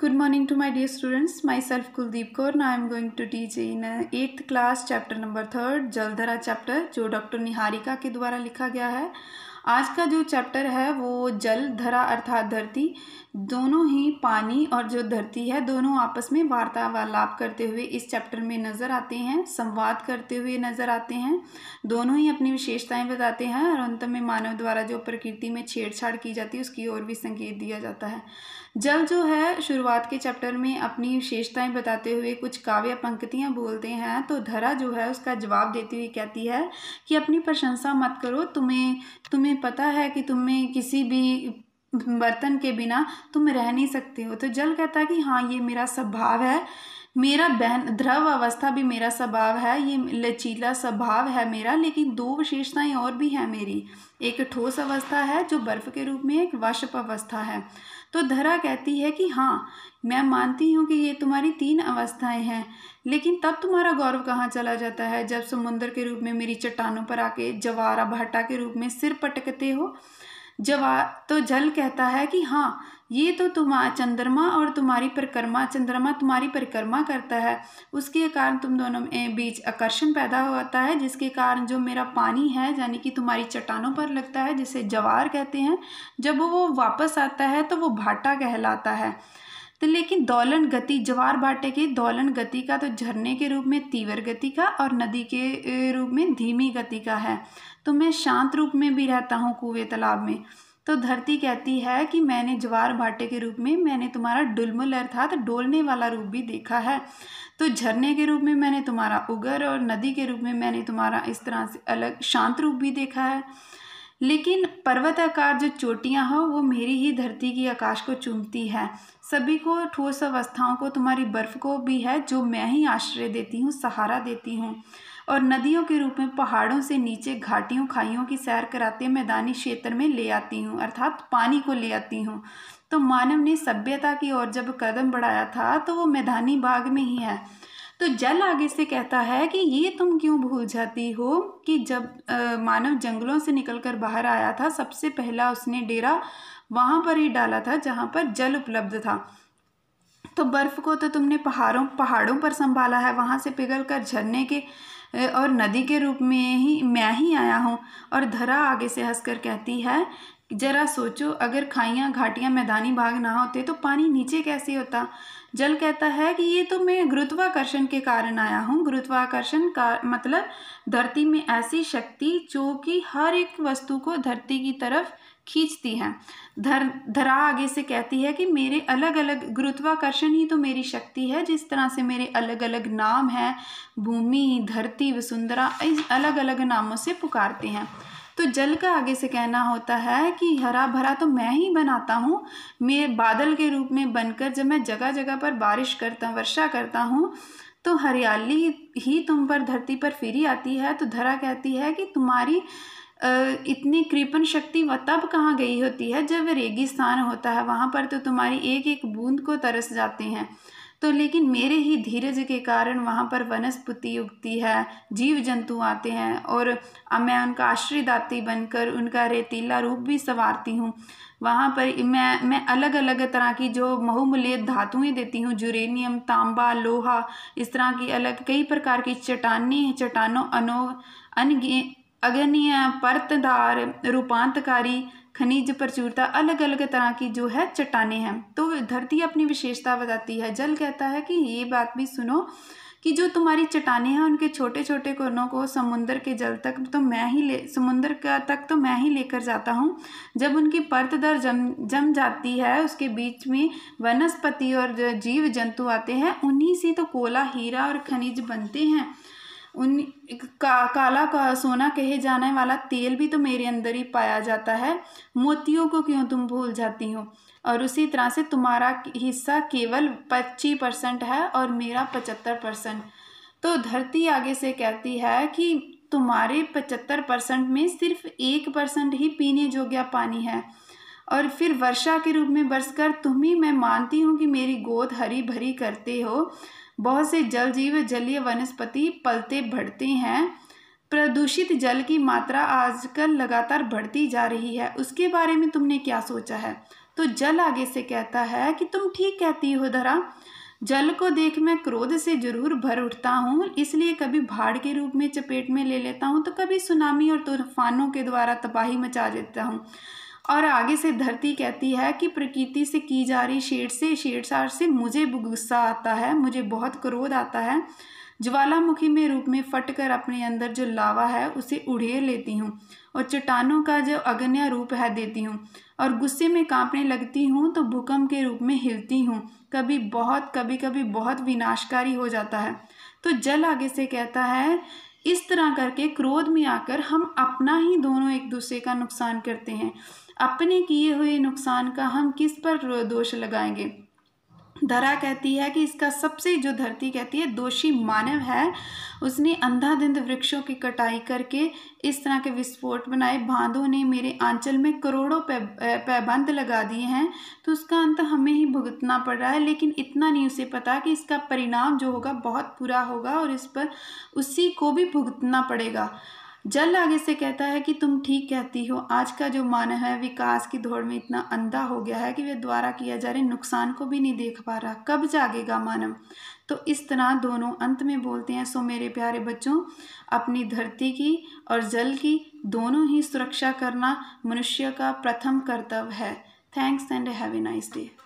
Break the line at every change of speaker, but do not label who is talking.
Good Good morning to my dear students. Myself Kuldeep Kaur. Now I am going to teach in uh, eighth class chapter number third Jaldhara chapter जो doctor Niharika के द्वारा लिखा गया है आज का जो चैप्टर है वो जल धरा अर्थात धरती दोनों ही पानी और जो धरती है दोनों आपस में वार्ता वार्तालाप करते हुए इस चैप्टर में नज़र आते हैं संवाद करते हुए नज़र आते हैं दोनों ही अपनी विशेषताएं बताते हैं और अंत में मानव द्वारा जो प्रकृति में छेड़छाड़ की जाती है उसकी और भी संकेत दिया जाता है जल जो है शुरुआत के चैप्टर में अपनी विशेषताएं बताते हुए कुछ काव्य पंक्तियां बोलते हैं तो धरा जो है उसका जवाब देती हुई कहती है कि अपनी प्रशंसा मत करो तुम्हें तुम्हें पता है कि तुम्हें किसी भी बर्तन के बिना तुम रह नहीं सकते हो तो जल कहता है कि हाँ ये मेरा स्वभाव है मेरा बहन ध्रव अवस्था भी मेरा स्वभाव है ये लचीला स्वभाव है मेरा लेकिन दो विशेषताएं और भी हैं मेरी एक ठोस अवस्था है जो बर्फ़ के रूप में एक वाष्प अवस्था है तो धरा कहती है कि हाँ मैं मानती हूँ कि ये तुम्हारी तीन अवस्थाएं हैं लेकिन तब तुम्हारा गौरव कहाँ चला जाता है जब समुंदर के रूप में मेरी चट्टानों पर आके जवारा भाटा के रूप में सिर पटकते हो जवा तो जल कहता है कि हाँ ये तो तुम चंद्रमा और तुम्हारी परिक्रमा चंद्रमा तुम्हारी परिक्रमा करता है उसके कारण तुम दोनों में बीच आकर्षण पैदा होता है जिसके कारण जो मेरा पानी है यानी कि तुम्हारी चट्टानों पर लगता है जिसे जवार कहते हैं जब वो वापस आता है तो वो भाटा कहलाता है तो लेकिन दौलन गति ज्वार भाटे के दौलन गति का तो झरने के रूप में तीव्र गति का और नदी के रूप में धीमी गति का है तो मैं शांत रूप में भी रहता हूँ कुएँ तालाब में तो धरती कहती है कि मैंने ज्वार भाटे के रूप में मैंने तुम्हारा डुलमुल अर्थात डोलने वाला रूप भी देखा है तो झरने के रूप में मैंने तुम्हारा उगर और नदी के रूप में मैंने तुम्हारा इस तरह से अलग शांत रूप भी देखा है लेकिन पर्वत आकार जो चोटियाँ हो वो मेरी ही धरती की आकाश को चूमती है सभी को ठोस अवस्थाओं को तुम्हारी बर्फ़ को भी है जो मैं ही आश्रय देती हूँ सहारा देती हूँ और नदियों के रूप में पहाड़ों से नीचे घाटियों खाइयों की सैर कराते मैदानी क्षेत्र में ले आती हूँ अर्थात पानी को ले आती हूँ तो मानव ने सभ्यता की ओर जब कदम बढ़ाया था तो वो मैदानी बाग में ही है तो जल आगे से कहता है कि ये तुम क्यों भूल जाती हो कि जब आ, मानव जंगलों से निकलकर बाहर आया था सबसे पहला उसने डेरा वहाँ पर ही डाला था जहाँ पर जल उपलब्ध था तो बर्फ़ को तो तुमने पहाड़ों पहाड़ों पर संभाला है वहाँ से पिघल कर झरने के और नदी के रूप में ही मैं ही आया हूँ और धरा आगे से हंसकर कहती है जरा सोचो अगर खाइयाँ घाटियाँ मैदानी भाग ना होते तो पानी नीचे कैसे होता जल कहता है कि ये तो मैं गुरुत्वाकर्षण के कारण आया हूँ गुरुत्वाकर्षण का मतलब धरती में ऐसी शक्ति जो कि हर एक वस्तु को धरती की तरफ खींचती है धर धरा आगे से कहती है कि मेरे अलग अलग गुरुत्वाकर्षण ही तो मेरी शक्ति है जिस तरह से मेरे अलग अलग नाम हैं भूमि धरती वसुंधरा इस अलग अलग नामों से पुकारते हैं तो जल का आगे से कहना होता है कि हरा भरा तो मैं ही बनाता हूँ मैं बादल के रूप में बनकर जब मैं जगह जगह पर बारिश करता वर्षा करता हूँ तो हरियाली ही तुम पर धरती पर फिरी आती है तो धरा कहती है कि तुम्हारी इतनी कृपण शक्ति वह तब कहाँ गई होती है जब रेगिस्तान होता है वहाँ पर तो तुम्हारी एक एक बूंद को तरस जाते हैं तो लेकिन मेरे ही धीरज के कारण वहाँ पर वनस्पति उगती है जीव जंतु आते हैं और मैं उनका आश्रयदाती बनकर उनका रेतीला रूप भी संवारती हूँ वहाँ पर मैं मैं अलग अलग तरह की जो बहुमूल्य धातुएं देती हूँ जुरेनियम तांबा लोहा इस तरह की अलग कई प्रकार की चट्टानी चट्टानों अनो अनगे अगनीय परतदार रूपांतकारी खनिज प्रचुरता अलग अलग तरह की जो है चट्टाने हैं तो धरती अपनी विशेषता बताती है जल कहता है कि ये बात भी सुनो कि जो तुम्हारी चट्टाने हैं उनके छोटे छोटे कोनों को समुंदर के जल तक तो मैं ही ले समुंदर का तक तो मैं ही लेकर जाता हूँ जब उनकी परत दर जम जम जाती है उसके बीच में वनस्पति और जीव जंतु आते हैं उन्हीं से तो कोला हीरा और खनिज बनते हैं उन एक का, काला का सोना कहे जाने वाला तेल भी तो मेरे अंदर ही पाया जाता है मोतियों को क्यों तुम भूल जाती हो और उसी तरह से तुम्हारा हिस्सा केवल पच्चीस परसेंट है और मेरा पचहत्तर परसेंट तो धरती आगे से कहती है कि तुम्हारे पचहत्तर परसेंट में सिर्फ एक परसेंट ही पीने योग्य पानी है और फिर वर्षा के रूप में बरसकर तुम ही मैं मानती हूँ कि मेरी गोद हरी भरी करते हो बहुत से जल जीव जलीय वनस्पति पलते बढ़ते हैं प्रदूषित जल की मात्रा आजकल लगातार बढ़ती जा रही है उसके बारे में तुमने क्या सोचा है तो जल आगे से कहता है कि तुम ठीक कहती हो धरा जल को देख मैं क्रोध से जरूर भर उठता हूँ इसलिए कभी भाड़ के रूप में चपेट में ले लेता हूँ तो कभी सुनामी और तूफानों के द्वारा तबाही मचा देता हूँ और आगे से धरती कहती है कि प्रकृति से की जा रही शेड से शेडसार से मुझे गुस्सा आता है मुझे बहुत क्रोध आता है ज्वालामुखी में रूप में फट कर अपने अंदर जो लावा है उसे उड़ेर लेती हूँ और चट्टानों का जो अगन्य रूप है देती हूँ और गुस्से में कांपने लगती हूँ तो भूकंप के रूप में हिलती हूँ कभी बहुत कभी कभी बहुत विनाशकारी हो जाता है तो जल आगे से कहता है इस तरह करके क्रोध में आकर हम अपना ही दोनों एक दूसरे का नुकसान करते हैं अपने किए हुए नुकसान का हम किस पर दोष लगाएंगे धरा कहती है कि इसका सबसे जो धरती कहती है दोषी मानव है उसने अंधाधुंध वृक्षों की कटाई करके इस तरह के विस्फोट बनाए बांधों ने मेरे आंचल में करोड़ों पैबंद लगा दिए हैं तो उसका अंत हमें ही भुगतना पड़ रहा है लेकिन इतना नहीं उसे पता कि इसका परिणाम जो होगा बहुत बुरा होगा और इस पर उसी को भी भुगतना पड़ेगा जल आगे से कहता है कि तुम ठीक कहती हो आज का जो मन है विकास की दौड़ में इतना अंधा हो गया है कि वे द्वारा किया जा रहे नुकसान को भी नहीं देख पा रहा कब जागेगा मानव तो इस तरह दोनों अंत में बोलते हैं सो मेरे प्यारे बच्चों अपनी धरती की और जल की दोनों ही सुरक्षा करना मनुष्य का प्रथम कर्तव्य है thanks and have a nice day